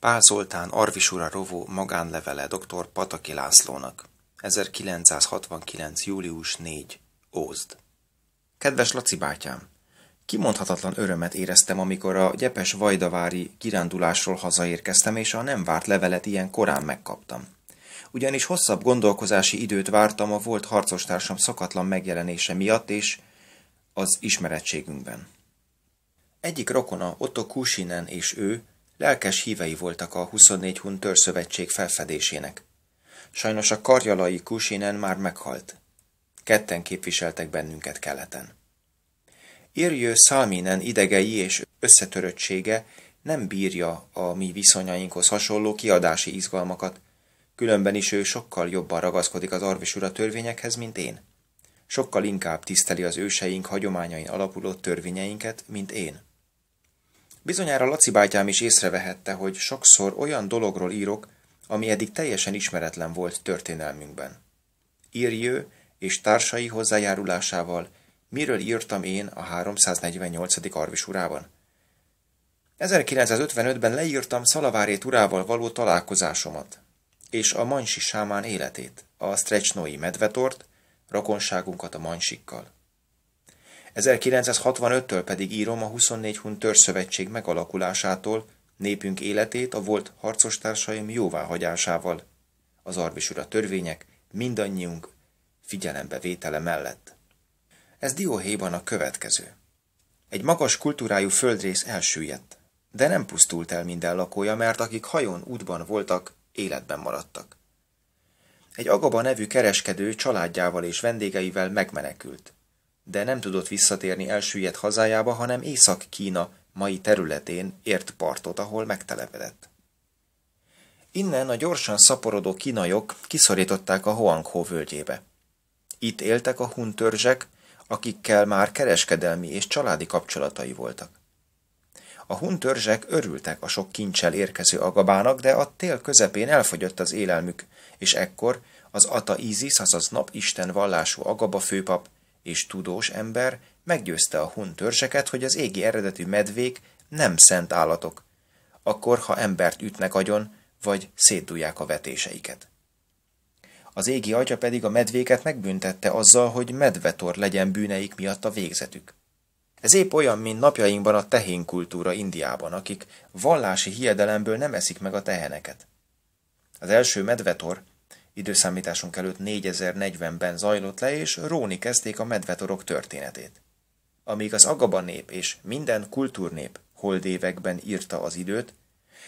Pál Zoltán Arvisura rovó magánlevele dr. Pataki Lászlónak. 1969. július 4. Ózd. Kedves Laci bátyám! Kimondhatatlan örömet éreztem, amikor a gyepes vajdavári kirándulásról hazaérkeztem, és a nem várt levelet ilyen korán megkaptam. Ugyanis hosszabb gondolkozási időt vártam a volt harcostársam szokatlan megjelenése miatt, és az ismerettségünkben. Egyik rokona Otto Kusinen és ő Lelkes hívei voltak a 24 hun törszövetség felfedésének. Sajnos a karjalai Kusinen már meghalt. Ketten képviseltek bennünket keleten. Irjő Szalminen idegei és összetöröttsége nem bírja a mi viszonyainkhoz hasonló kiadási izgalmakat, különben is ő sokkal jobban ragaszkodik az arvisura törvényekhez, mint én. Sokkal inkább tiszteli az őseink hagyományain alapuló törvényeinket, mint én. Bizonyára Laci bátyám is észrevehette, hogy sokszor olyan dologról írok, ami eddig teljesen ismeretlen volt történelmünkben. Írjő és társai hozzájárulásával miről írtam én a 348. urában? 1955-ben leírtam Szalavárét urával való találkozásomat, és a mansi sámán életét, a strecsnói medvetort, rakonságunkat a mansikkal. 1965-től pedig írom a 24 Hun Törzszövetség megalakulásától, népünk életét a volt harcostársaim jóváhagyásával, az arvisura törvények mindannyiunk figyelembe vétele mellett. Ez dióhéjban a következő. Egy magas kultúrájú földrész elsüllyedt, de nem pusztult el minden lakója, mert akik hajón útban voltak, életben maradtak. Egy Agaba nevű kereskedő családjával és vendégeivel megmenekült, de nem tudott visszatérni elsüllyedt hazájába, hanem Észak-Kína mai területén ért partot, ahol megtelepedett. Innen a gyorsan szaporodó kínaiok kiszorították a Hoangho völgyébe. Itt éltek a hun törzsek, akikkel már kereskedelmi és családi kapcsolatai voltak. A hun törzsek örültek a sok kincsel érkező agabának, de a tél közepén elfogyott az élelmük, és ekkor az Ata Ízisz, azaz napisten vallású agaba főpap és tudós ember meggyőzte a hun törzseket, hogy az égi eredetű medvék nem szent állatok, akkor, ha embert ütnek agyon, vagy szétdúlják a vetéseiket. Az égi atya pedig a medvéket megbüntette azzal, hogy medvetor legyen bűneik miatt a végzetük. Ez épp olyan, mint napjainkban a tehén kultúra Indiában, akik vallási hiedelemből nem eszik meg a teheneket. Az első medvetor Időszámításunk előtt 4040-ben zajlott le, és róni kezdték a medvetorok történetét. Amíg az Agaba nép és minden kultúrnép holdévekben írta az időt,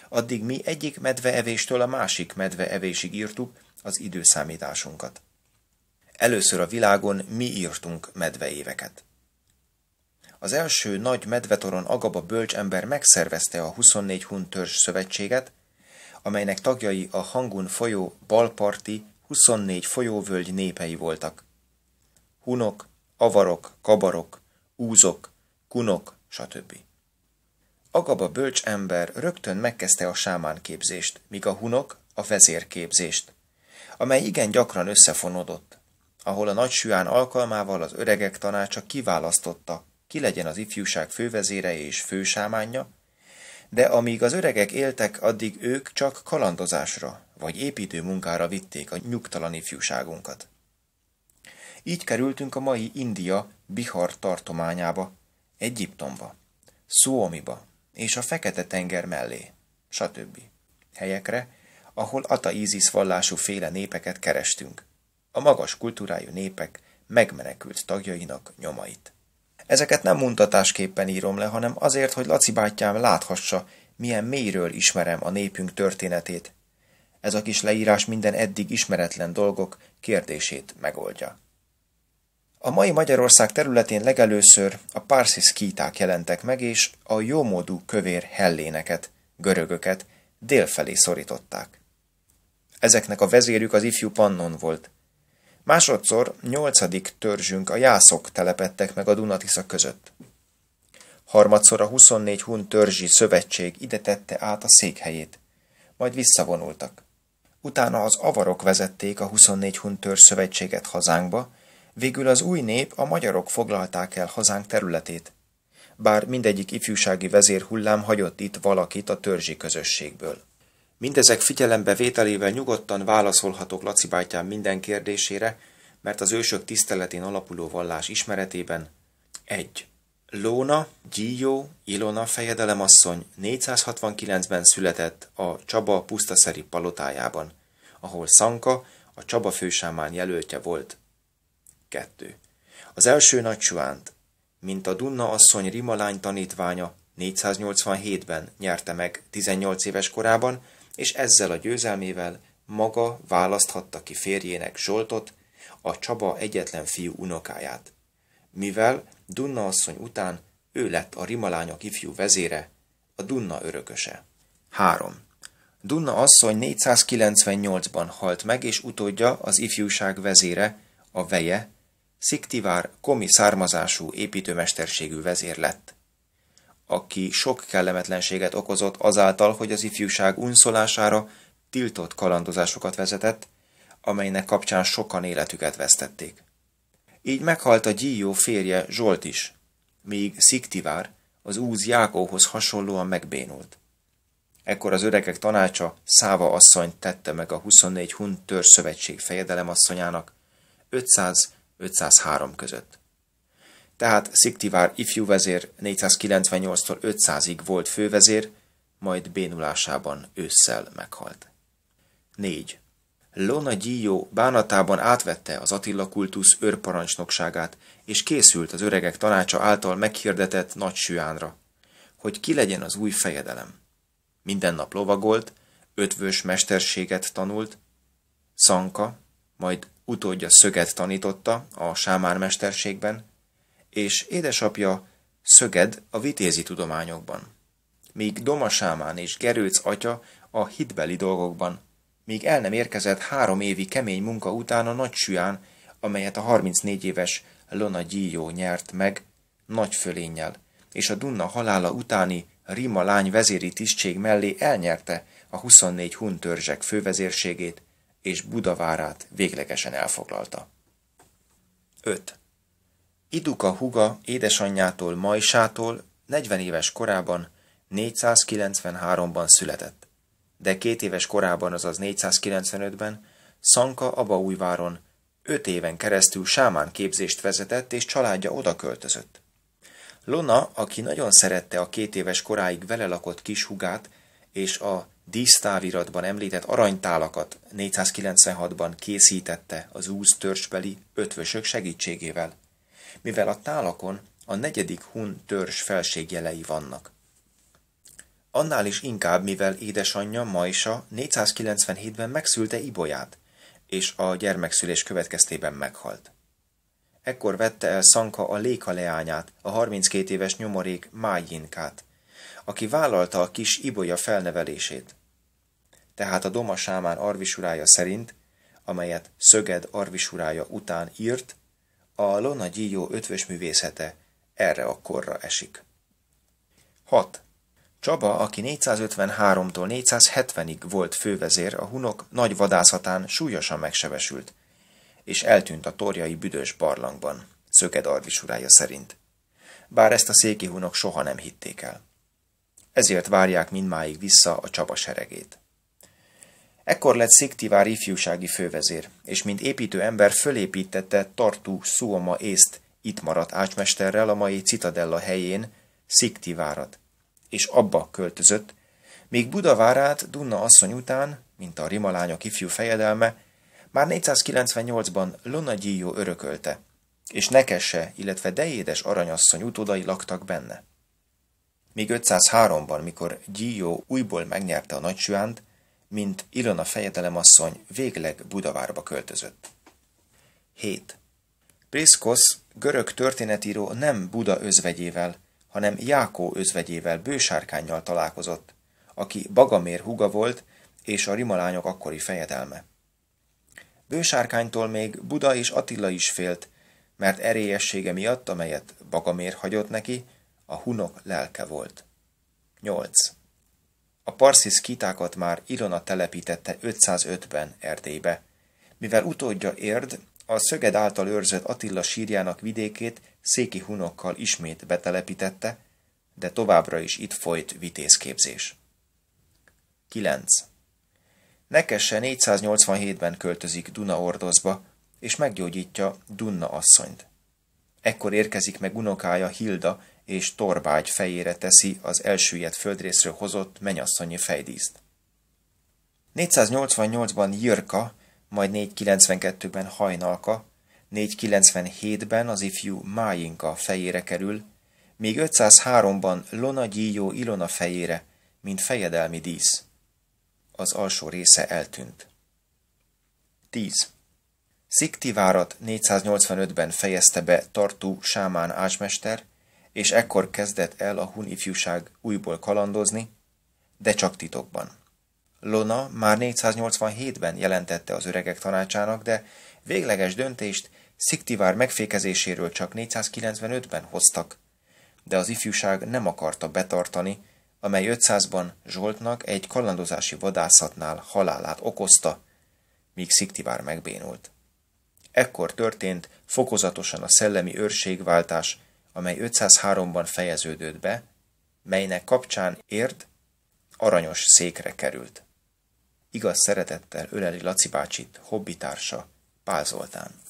addig mi egyik medveevéstől a másik medveevésig írtuk az időszámításunkat. Először a világon mi írtunk medveéveket. Az első nagy medvetoron Agaba bölcsember megszervezte a 24 hun törzs szövetséget, amelynek tagjai a Hangun folyó balparti 24 folyóvölgy népei voltak. Hunok, avarok, kabarok, úzok, kunok, stb. Agaba bölcs ember rögtön megkezdte a sámán képzést, míg a hunok a vezérképzést, amely igen gyakran összefonodott, ahol a nagy süán alkalmával az öregek tanácsa kiválasztotta, ki legyen az ifjúság fővezére és fősámánja, de amíg az öregek éltek, addig ők csak kalandozásra vagy építő munkára vitték a nyugtalan ifjúságunkat. Így kerültünk a mai India Bihar tartományába, Egyiptomba, Szuomiba és a Fekete-tenger mellé, stb. helyekre, ahol Ataízis vallású féle népeket kerestünk, a magas kultúrájú népek megmenekült tagjainak nyomait. Ezeket nem mutatásképpen írom le, hanem azért, hogy Laci bátyám láthassa, milyen mélyről ismerem a népünk történetét. Ez a kis leírás minden eddig ismeretlen dolgok kérdését megoldja. A mai Magyarország területén legelőször a parsis kíták jelentek meg, és a jómódú kövér helléneket, görögöket délfelé szorították. Ezeknek a vezérük az ifjú Pannon volt – Másodszor nyolcadik törzsünk a jászok telepettek meg a Dunatisza között. Harmadszor a 24 hun törzsi szövetség ide tette át a székhelyét, majd visszavonultak. Utána az avarok vezették a 24 hun törzs szövetséget hazánkba, végül az új nép a magyarok foglalták el hazánk területét. Bár mindegyik ifjúsági vezér hullám hagyott itt valakit a törzsi közösségből. Mindezek vételével nyugodtan válaszolhatok Laci bátyám minden kérdésére, mert az ősök tiszteletén alapuló vallás ismeretében 1. Lóna, Gyíjó, Ilona fejedelemasszony 469-ben született a Csaba pusztaszeri palotájában, ahol Szanka a Csaba fősámán jelöltje volt. 2. Az első nagy mint a Dunna asszony Rimalány tanítványa 487-ben nyerte meg 18 éves korában, és ezzel a győzelmével maga választhatta ki férjének Zsoltot, a Csaba egyetlen fiú unokáját. Mivel Dunna asszony után ő lett a rimalányok ifjú vezére, a Dunna örököse. 3. Dunna asszony 498-ban halt meg, és utódja az ifjúság vezére, a veje, Sziktivár komi származású építőmesterségű vezér lett aki sok kellemetlenséget okozott azáltal, hogy az ifjúság unszolására tiltott kalandozásokat vezetett, amelynek kapcsán sokan életüket vesztették. Így meghalt a gyíjó férje Zsolt is, míg Sziktivár az úz Jákóhoz hasonlóan megbénult. Ekkor az öregek tanácsa Száva asszony tette meg a 24 Hun fejedelem asszonyának 500-503 között tehát Sziktivár ifjú vezér 498-tól 500-ig volt fővezér, majd bénulásában ősszel meghalt. 4. Lona Gyíjó bánatában átvette az Attila kultusz őrparancsnokságát, és készült az öregek tanácsa által meghirdetett nagy sűánra, hogy ki legyen az új fejedelem. Minden nap lovagolt, ötvös mesterséget tanult, Szanka, majd utódja szöget tanította a sámár mesterségben, és édesapja Szöged a vitézi tudományokban, míg Sámán és Gerőc atya a hitbeli dolgokban, míg el nem érkezett három évi kemény munka után a nagy süán, amelyet a 34 éves Lona Gyíjó nyert meg nagy fölénnyel, és a Dunna halála utáni Rima lány vezéri tisztség mellé elnyerte a 24 hun törzsek fővezérségét, és Budavárát véglegesen elfoglalta. 5. Iduka huga édesanyjától Majsától 40 éves korában 493-ban született, de két éves korában, azaz 495-ben Szanka Abaújváron 5 éven keresztül sámán képzést vezetett, és családja oda költözött. Lona, aki nagyon szerette a két éves koráig vele lakott kis hugát, és a dísztáviratban említett aranytálakat 496-ban készítette az úz törzsbeli ötvösök segítségével mivel a tálakon a negyedik hun törzs felségjelei vannak. Annál is inkább, mivel édesanyja Maisa 497-ben megszülte Ibolyát, és a gyermekszülés következtében meghalt. Ekkor vette el Szanka a Léka leányát, a 32 éves nyomorék Májinkát, aki vállalta a kis Ibolya felnevelését. Tehát a Doma Sámán arvisurája szerint, amelyet Szöged arvisurája után írt, a Lona Gyíjó ötvös művészete erre a korra esik. 6. Csaba, aki 453-tól 470-ig volt fővezér, a hunok nagy vadászatán súlyosan megsebesült, és eltűnt a torjai büdös barlangban, Szöked arvisurája szerint. Bár ezt a széki hunok soha nem hitték el. Ezért várják mindmáig vissza a Csaba seregét. Ekkor lett Sziktivár ifjúsági fővezér, és mint építő ember fölépítette Tartu Suoma észt itt maradt ácsmesterrel a mai Citadella helyén, Sziktivárat, és abba költözött, míg Budavárát Dunna asszony után, mint a rimalányok ifjú fejedelme, már 498-ban Gyíjó örökölte, és Nekese, illetve Dejédes aranyasszony utódai laktak benne. Míg 503-ban, mikor Gyíjó újból megnyerte a nagysüánt, mint Ilona fejedelemasszony végleg Budavárba költözött. 7. Priszkosz, görög történetíró nem Buda özvegyével, hanem Jákó özvegyével bősárkányjal találkozott, aki Bagamér huga volt és a rimalányok akkori fejedelme. Bősárkánytól még Buda és Attila is félt, mert erélyessége miatt, amelyet Bagamér hagyott neki, a hunok lelke volt. 8. A parszis kitákat már Ilona telepítette 505-ben Erdélybe. Mivel utódja érd, a szöged által őrzött Attila sírjának vidékét széki hunokkal ismét betelepítette, de továbbra is itt folyt vitézképzés. 9. Nekesse 487-ben költözik ordozba, és meggyógyítja Dunna asszonyt. Ekkor érkezik meg unokája Hilda, és torbágy fejére teszi az elsüllyedt földrészről hozott menyasszonyi fejdíszt. 488-ban Jörka, majd 492-ben Hajnalka, 497-ben az ifjú Májinka fejére kerül, még 503-ban Lona Gyíjó Ilona fejére, mint fejedelmi dísz. Az alsó része eltűnt. 10. Sziktivárat 485-ben fejezte be Tartú Sámán ásmester, és ekkor kezdett el a hun ifjúság újból kalandozni, de csak titokban. Lona már 487-ben jelentette az öregek tanácsának, de végleges döntést Sziktivár megfékezéséről csak 495-ben hoztak, de az ifjúság nem akarta betartani, amely 500-ban Zsoltnak egy kalandozási vadászatnál halálát okozta, míg Sziktivár megbénult. Ekkor történt fokozatosan a szellemi őrségváltás, amely 503-ban fejeződött be, melynek kapcsán érd aranyos székre került. Igaz szeretettel öleli Laci bácsit, hobbitársa, Pál Zoltán.